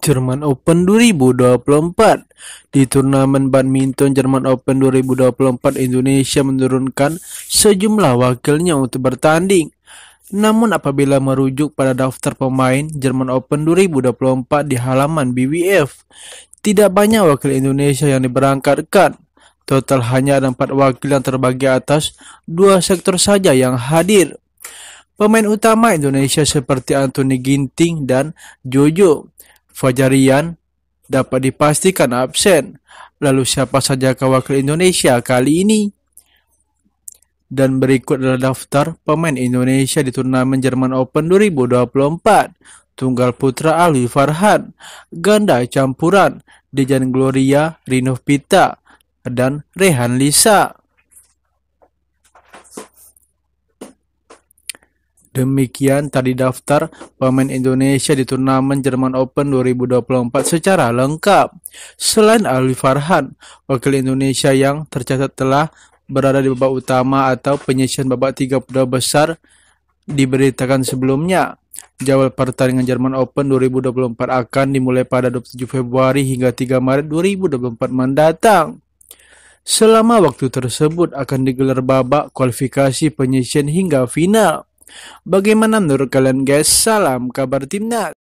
Jerman Open 2024. Di turnamen badminton Jerman Open 2024 Indonesia menurunkan sejumlah wakilnya untuk bertanding. Namun apabila merujuk pada daftar pemain Jerman Open 2024 di halaman BWF, tidak banyak wakil Indonesia yang diberangkatkan. Total hanya ada empat wakil yang terbagi atas dua sektor saja yang hadir. Pemain utama Indonesia seperti Anthony Ginting dan Jojo Fajarian dapat dipastikan absen. Lalu siapa saja wakil Indonesia kali ini? Dan berikut adalah daftar pemain Indonesia di turnamen Jerman Open 2024. Tunggal putra Alwi Farhan, ganda campuran Dejan Gloria Rino Pita, dan Rehan Lisa. Demikian tadi daftar pemain Indonesia di turnamen Jerman Open 2024 secara lengkap. Selain Ali Farhan, wakil Indonesia yang tercatat telah berada di babak utama atau penyisian babak 32 besar diberitakan sebelumnya. Jawab pertandingan Jerman Open 2024 akan dimulai pada 27 Februari hingga 3 Maret 2024 mendatang. Selama waktu tersebut akan digelar babak kualifikasi penyisian hingga final. Bagaimana menurut kalian guys? Salam kabar timnas.